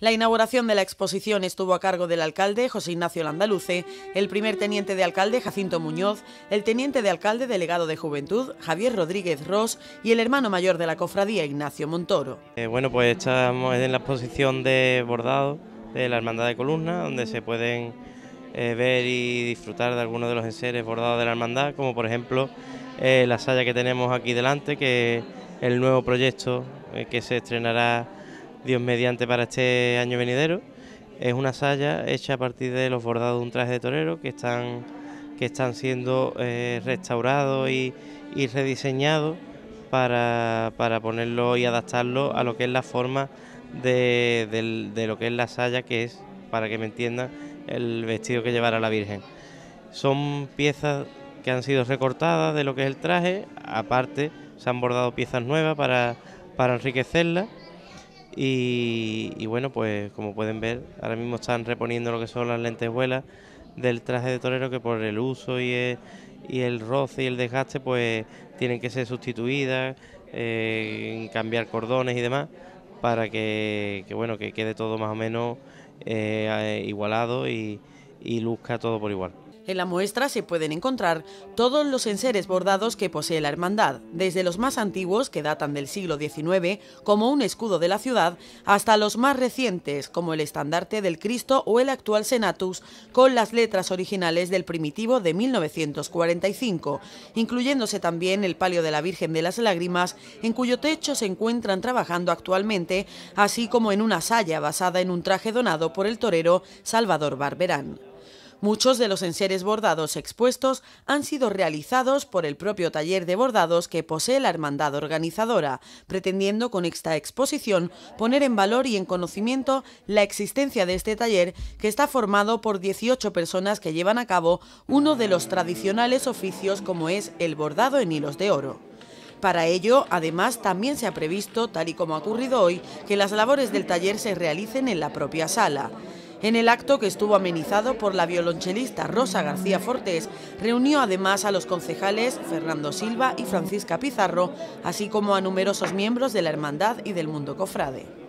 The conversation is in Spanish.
La inauguración de la exposición estuvo a cargo del alcalde José Ignacio Landaluce, el primer teniente de alcalde Jacinto Muñoz, el teniente de alcalde delegado de Juventud Javier Rodríguez Ross y el hermano mayor de la cofradía Ignacio Montoro. Eh, bueno, pues estamos en la exposición de bordado de la Hermandad de Columna, donde se pueden eh, ver y disfrutar de algunos de los enseres bordados de la Hermandad, como por ejemplo eh, la saya que tenemos aquí delante, que es el nuevo proyecto que se estrenará Dios mediante para este año venidero. Es una saya hecha a partir de los bordados de un traje de torero que están, que están siendo eh, restaurados y, rediseñados para, ponerlo y adaptarlo a lo que es la forma de, lo que es la saya, que es, para que me entiendan, el vestido que llevará la Virgen. Son piezas que han sido recortadas de lo que es el traje, aparte se han bordado piezas nuevas para, para enriquecerla y, bueno, pues como pueden ver, ahora mismo están reponiendo lo que son las lentes lentejuelas del traje de torero que por el uso y el, y roce y el desgaste pues tienen que ser sustituidas, eh, cambiar cordones y demás para que, bueno que quede todo más o menos eh, igualado y, y luzca todo por igual. En la muestra se pueden encontrar todos los enseres bordados que posee la hermandad, desde los más antiguos, que datan del siglo XIX, como un escudo de la ciudad, hasta los más recientes, como el estandarte del Cristo o el actual Senatus, con las letras originales del primitivo de 1945, incluyéndose también el palio de la Virgen de las Lágrimas, en cuyo techo se encuentran trabajando actualmente, así como en una saya basada en un traje donado por el torero Salvador Barberán. Muchos de los enseres bordados expuestos han sido realizados por el propio taller de bordados que posee la hermandad organizadora, pretendiendo con esta exposición poner en valor y en conocimiento la existencia de este taller que está formado por 18 personas que llevan a cabo uno de los tradicionales oficios como es el bordado en hilos de oro. Para ello, además, también se ha previsto, tal y como ha ocurrido hoy, que las labores del taller se realicen en la propia sala. En el acto, que estuvo amenizado por la violonchelista Rosa García Fortes, reunió además a los concejales Fernando Silva y Francisca Pizarro, así como a numerosos miembros de la Hermandad y del mundo cofrade.